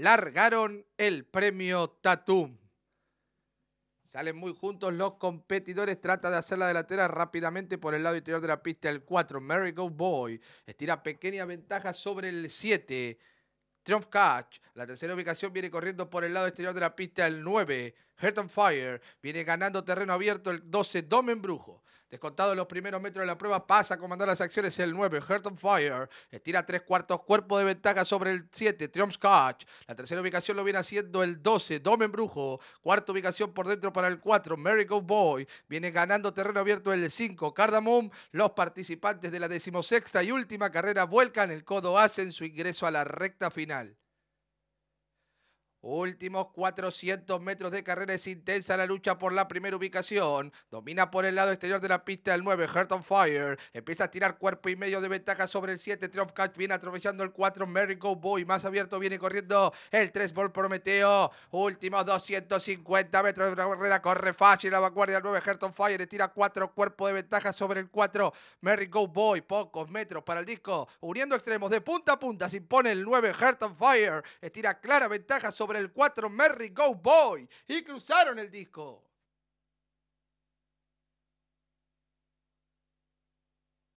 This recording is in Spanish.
largaron el premio Tatum. Salen muy juntos los competidores, trata de hacer la delantera rápidamente por el lado interior de la pista el 4, Merry Go Boy, estira pequeña ventaja sobre el 7, Triumph Catch, la tercera ubicación viene corriendo por el lado exterior de la pista el 9, Hurt on Fire, viene ganando terreno abierto el 12, Domen Brujo. Descontado los primeros metros de la prueba, pasa a comandar las acciones el 9, Heart on Fire. Estira tres cuartos cuerpo de ventaja sobre el 7, Triumph Scotch. La tercera ubicación lo viene haciendo el 12, Domen Brujo. Cuarta ubicación por dentro para el 4, Merry Go Boy. Viene ganando terreno abierto el 5, Cardamom. Los participantes de la decimosexta y última carrera vuelcan el codo, hacen su ingreso a la recta final. Últimos 400 metros de carrera es intensa la lucha por la primera ubicación. Domina por el lado exterior de la pista el 9, Herton on Fire. Empieza a tirar cuerpo y medio de ventaja sobre el 7. Triumph Catch viene atravesando el 4, Merry Go Boy. Más abierto viene corriendo el 3, Ball Prometeo. Últimos 250 metros de carrera. Corre fácil la vanguardia del 9, Herton Fire. Le tira 4 cuerpos de ventaja sobre el 4, Merry Go Boy. Pocos metros para el disco. Uniendo extremos de punta a punta se impone el 9, Herton on Fire. estira clara ventaja sobre el 4 Merry Go Boy y cruzaron el disco.